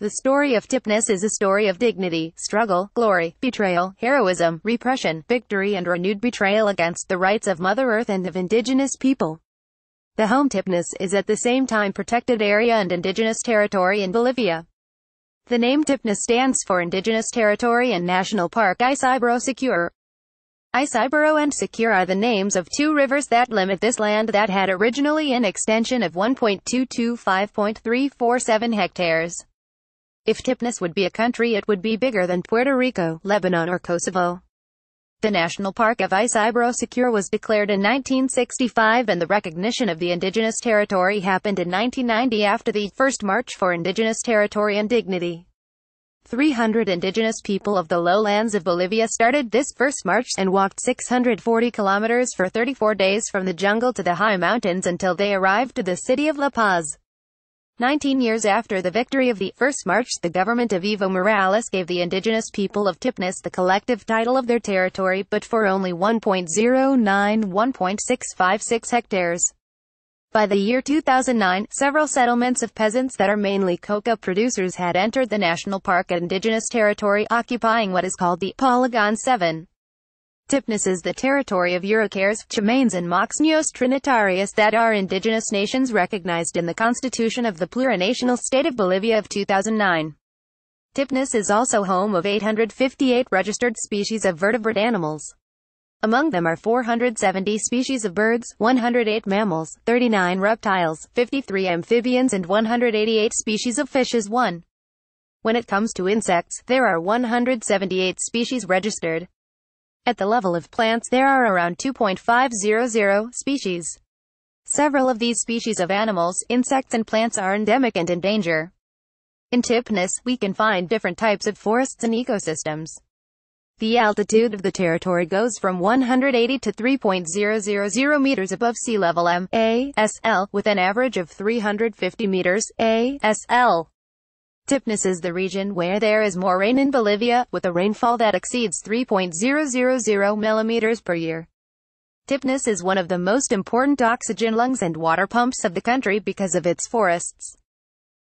The story of Tipness is a story of dignity, struggle, glory, betrayal, heroism, repression, victory and renewed betrayal against the rights of Mother Earth and of indigenous people. The home Tipness is at the same time protected area and indigenous territory in Bolivia. The name Tipness stands for Indigenous Territory and National Park Isibro Secure. Isibro and Secure are the names of two rivers that limit this land that had originally an extension of 1.225.347 hectares. If Tipnis would be a country it would be bigger than Puerto Rico, Lebanon or Kosovo. The National Park of Isibro Secure was declared in 1965 and the recognition of the indigenous territory happened in 1990 after the first March for Indigenous Territory and Dignity. 300 indigenous people of the lowlands of Bolivia started this first march and walked 640 kilometers for 34 days from the jungle to the high mountains until they arrived to the city of La Paz. Nineteen years after the victory of the First March, the government of Evo Morales gave the indigenous people of Tipnis the collective title of their territory, but for only 1.091.656 hectares. By the year 2009, several settlements of peasants that are mainly coca producers had entered the national park indigenous territory, occupying what is called the Polygon 7. Tipnis is the territory of Eurocares, Chamains and Moxnios Trinitarius that are indigenous nations recognized in the Constitution of the Plurinational State of Bolivia of 2009. Tipnis is also home of 858 registered species of vertebrate animals. Among them are 470 species of birds, 108 mammals, 39 reptiles, 53 amphibians and 188 species of fishes. 1. When it comes to insects, there are 178 species registered. At the level of plants there are around 2.500 species. Several of these species of animals, insects and plants are endemic and in danger. In Tipnis, we can find different types of forests and ecosystems. The altitude of the territory goes from 180 to 3.000 meters above sea level MASL, with an average of 350 meters ASL. Tipnis is the region where there is more rain in Bolivia, with a rainfall that exceeds 3.000 millimeters per year. Tipnis is one of the most important oxygen lungs and water pumps of the country because of its forests.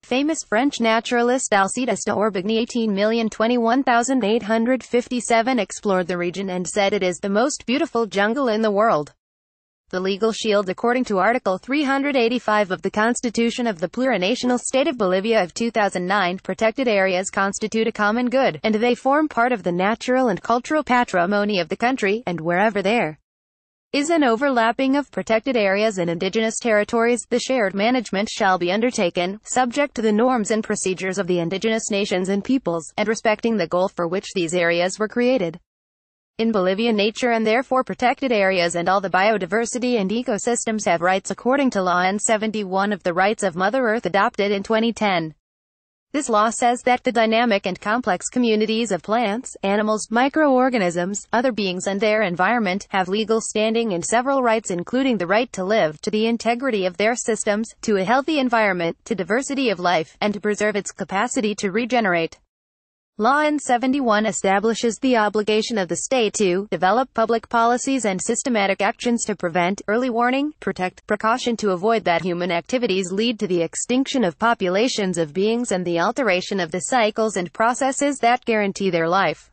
Famous French naturalist Alcides d'Orbigny 18021857 explored the region and said it is the most beautiful jungle in the world. The legal shield according to Article 385 of the Constitution of the Plurinational State of Bolivia of 2009 protected areas constitute a common good, and they form part of the natural and cultural patrimony of the country, and wherever there is an overlapping of protected areas and indigenous territories, the shared management shall be undertaken, subject to the norms and procedures of the indigenous nations and peoples, and respecting the goal for which these areas were created. In Bolivia nature and therefore protected areas and all the biodiversity and ecosystems have rights according to Law N71 of the Rights of Mother Earth adopted in 2010. This law says that the dynamic and complex communities of plants, animals, microorganisms, other beings and their environment have legal standing and several rights including the right to live, to the integrity of their systems, to a healthy environment, to diversity of life, and to preserve its capacity to regenerate. Law N 71 establishes the obligation of the state to develop public policies and systematic actions to prevent early warning, protect, precaution to avoid that human activities lead to the extinction of populations of beings and the alteration of the cycles and processes that guarantee their life.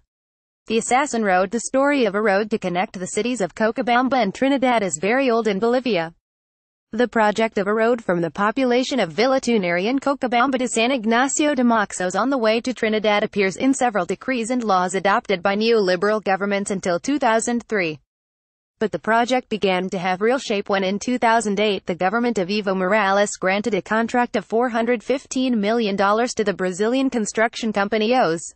The Assassin Road The story of a road to connect the cities of Cochabamba and Trinidad is very old in Bolivia. The project of a road from the population of Villa in and Cochabamba to San Ignacio de Moxos on the way to Trinidad appears in several decrees and laws adopted by neoliberal governments until 2003. But the project began to have real shape when in 2008 the government of Evo Morales granted a contract of $415 million to the Brazilian construction company OS.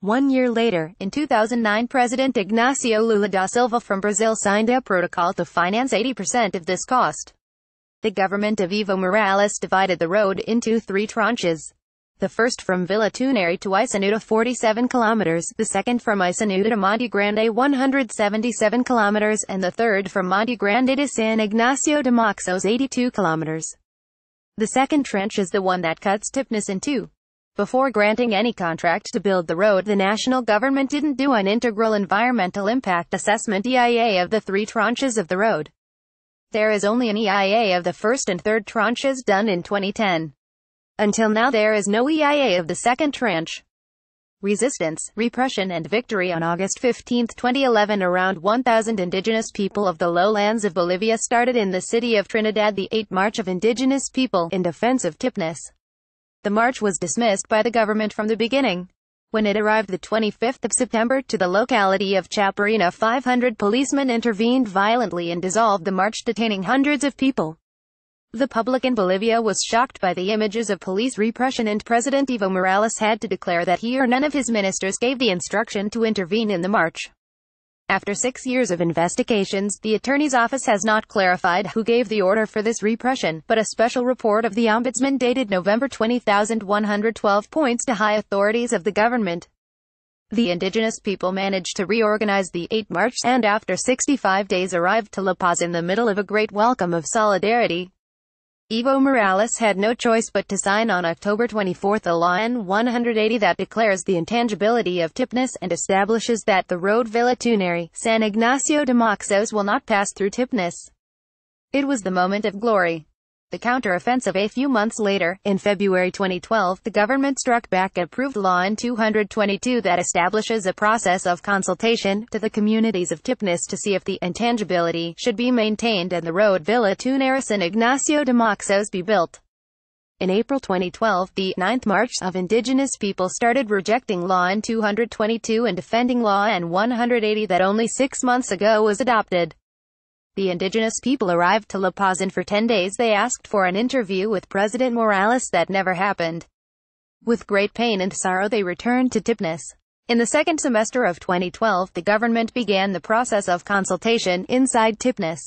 One year later, in 2009 President Ignacio Lula da Silva from Brazil signed a protocol to finance 80% of this cost the government of Evo Morales divided the road into three tranches. The first from Villa Tunari to Isanuda 47 kilometers, the second from Isanuda to Monte Grande 177 kilometers, and the third from Monte Grande to San Ignacio de Moxos 82 kilometers. The second trench is the one that cuts Tipnis in two. Before granting any contract to build the road, the national government didn't do an integral environmental impact assessment EIA of the three tranches of the road. There is only an EIA of the first and third tranches done in 2010. Until now there is no EIA of the second tranche. Resistance, Repression and Victory On August 15, 2011 around 1,000 indigenous people of the lowlands of Bolivia started in the city of Trinidad the 8th March of Indigenous People, in defense of Tipnis. The march was dismissed by the government from the beginning. When it arrived the 25th of September to the locality of Chaparina 500 policemen intervened violently and dissolved the march detaining hundreds of people. The public in Bolivia was shocked by the images of police repression and President Evo Morales had to declare that he or none of his ministers gave the instruction to intervene in the march. After six years of investigations, the attorney's office has not clarified who gave the order for this repression, but a special report of the ombudsman dated November 20,112 points to high authorities of the government. The indigenous people managed to reorganize the 8 March and after 65 days arrived to La Paz in the middle of a great welcome of solidarity. Evo Morales had no choice but to sign on October 24 a law N-180 that declares the intangibility of Tipnis and establishes that the road Villa San Ignacio de Moxos will not pass through Tipnis. It was the moment of glory the counteroffensive a few months later. In February 2012, the government struck back approved law in 222 that establishes a process of consultation to the communities of Tipnis to see if the intangibility should be maintained and the road Villa Tuneris and Ignacio de Moxos be built. In April 2012, the 9th March of Indigenous people started rejecting Law N 222 and defending Law N 180 that only six months ago was adopted. The indigenous people arrived to La Paz and for 10 days they asked for an interview with President Morales that never happened. With great pain and sorrow they returned to Tipnis. In the second semester of 2012 the government began the process of consultation inside Tipnis.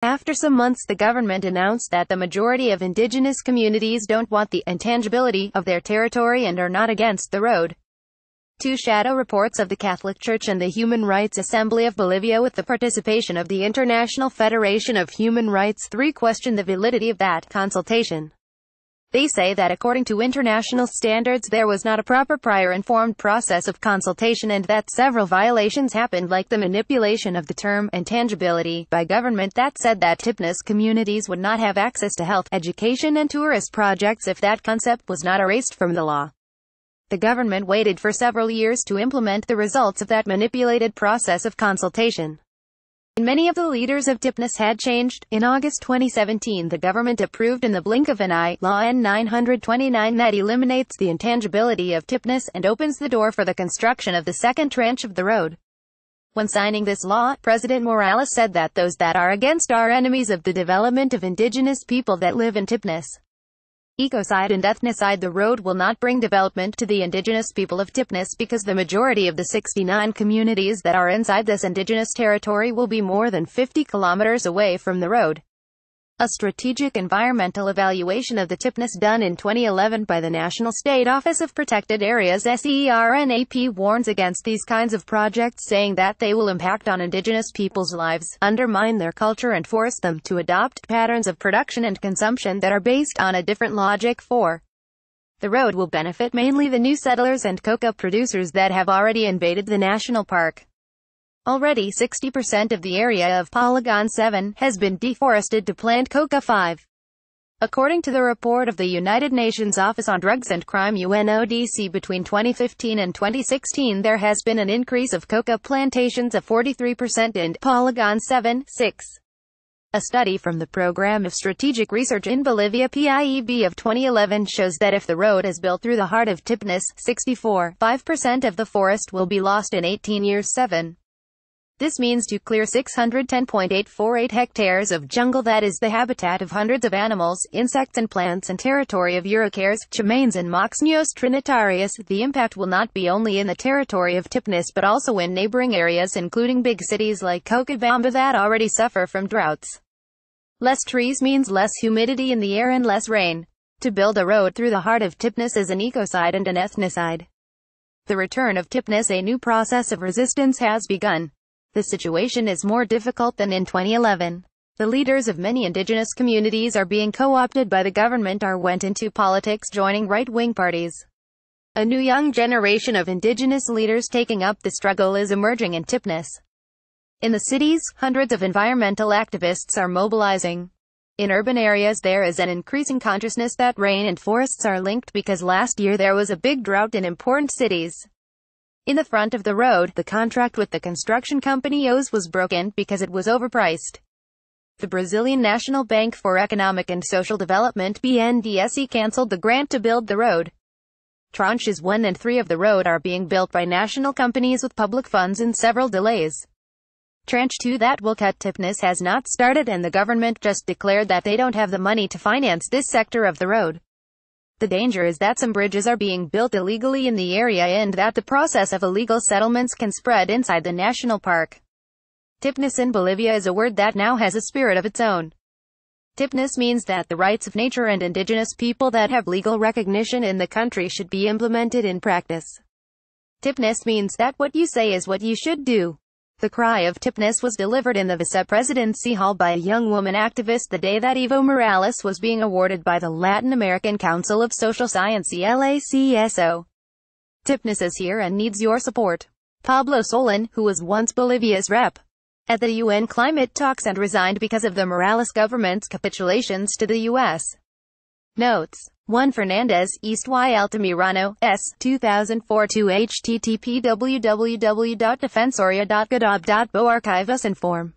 After some months the government announced that the majority of indigenous communities don't want the intangibility of their territory and are not against the road. Two shadow reports of the Catholic Church and the Human Rights Assembly of Bolivia with the participation of the International Federation of Human Rights 3 question the validity of that consultation. They say that according to international standards there was not a proper prior informed process of consultation and that several violations happened like the manipulation of the term intangibility by government that said that Tipnis communities would not have access to health, education and tourist projects if that concept was not erased from the law. The government waited for several years to implement the results of that manipulated process of consultation. many of the leaders of TIPNIS had changed. In August 2017 the government approved in the blink of an eye, Law N929 that eliminates the intangibility of TIPNIS and opens the door for the construction of the second tranche of the road. When signing this law, President Morales said that those that are against are enemies of the development of indigenous people that live in TIPNIS ecocide and ethnicide the road will not bring development to the indigenous people of Tipnis because the majority of the 69 communities that are inside this indigenous territory will be more than 50 kilometers away from the road. A strategic environmental evaluation of the TIPNES done in 2011 by the National State Office of Protected Areas SERNAP warns against these kinds of projects saying that they will impact on indigenous people's lives, undermine their culture and force them to adopt patterns of production and consumption that are based on a different logic for the road will benefit mainly the new settlers and coca producers that have already invaded the national park. Already 60% of the area of Polygon 7 has been deforested to plant coca 5. According to the report of the United Nations Office on Drugs and Crime UNODC between 2015 and 2016 there has been an increase of coca plantations of 43% in Polygon 7, 6. A study from the Program of Strategic Research in Bolivia PIEB of 2011 shows that if the road is built through the heart of Tipnis, 64, 5% of the forest will be lost in 18 years 7. This means to clear 610.848 hectares of jungle that is the habitat of hundreds of animals, insects and plants and territory of Eurocares, Chamaines and Moxnios trinitarius. The impact will not be only in the territory of Tipnis but also in neighboring areas including big cities like Cochabamba that already suffer from droughts. Less trees means less humidity in the air and less rain. To build a road through the heart of Tipnis is an ecocide and an ethnocide. The return of Tipnis a new process of resistance has begun. The situation is more difficult than in 2011. The leaders of many indigenous communities are being co-opted by the government or went into politics joining right-wing parties. A new young generation of indigenous leaders taking up the struggle is emerging in Tipnis. In the cities, hundreds of environmental activists are mobilizing. In urban areas there is an increasing consciousness that rain and forests are linked because last year there was a big drought in important cities. In the front of the road, the contract with the construction company OS was broken because it was overpriced. The Brazilian National Bank for Economic and Social Development BNDES cancelled the grant to build the road. Tranches 1 and 3 of the road are being built by national companies with public funds in several delays. Tranche 2 that will cut Tipness has not started and the government just declared that they don't have the money to finance this sector of the road. The danger is that some bridges are being built illegally in the area and that the process of illegal settlements can spread inside the national park. Tipness in Bolivia is a word that now has a spirit of its own. Tipness means that the rights of nature and indigenous people that have legal recognition in the country should be implemented in practice. Tipness means that what you say is what you should do. The cry of Tipnis was delivered in the vice-presidency hall by a young woman activist the day that Evo Morales was being awarded by the Latin American Council of Social Science LACSO. Tipnis is here and needs your support. Pablo Solon, who was once Bolivia's rep at the UN climate talks and resigned because of the Morales government's capitulations to the U.S. Notes Juan Fernandez, East Y Altamirano, S. 2004 2 http www.defensoria.godob.bo archive inform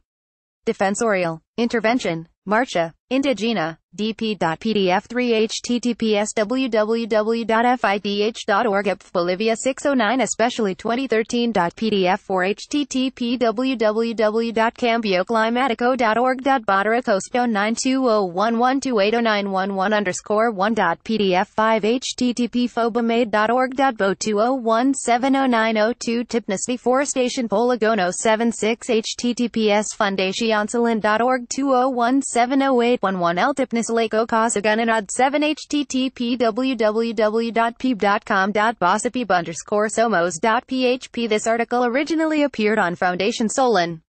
Defensorial. Intervention, Marcha, Indigena, dp.pdf3 https www.fith.org EPF Bolivia 609 especially 2013.pdf4 http www.cambioclimatico.org.badra 920112809111 underscore Pdf. 5 http phobamade.org.bo2017090 Tipness Deforestation polygono 76 https fundacionsalin.org 201708111 L Lake Okasagunanad 7 http www.peeb.com.bossipib underscore somos.php This article originally appeared on Foundation Solon.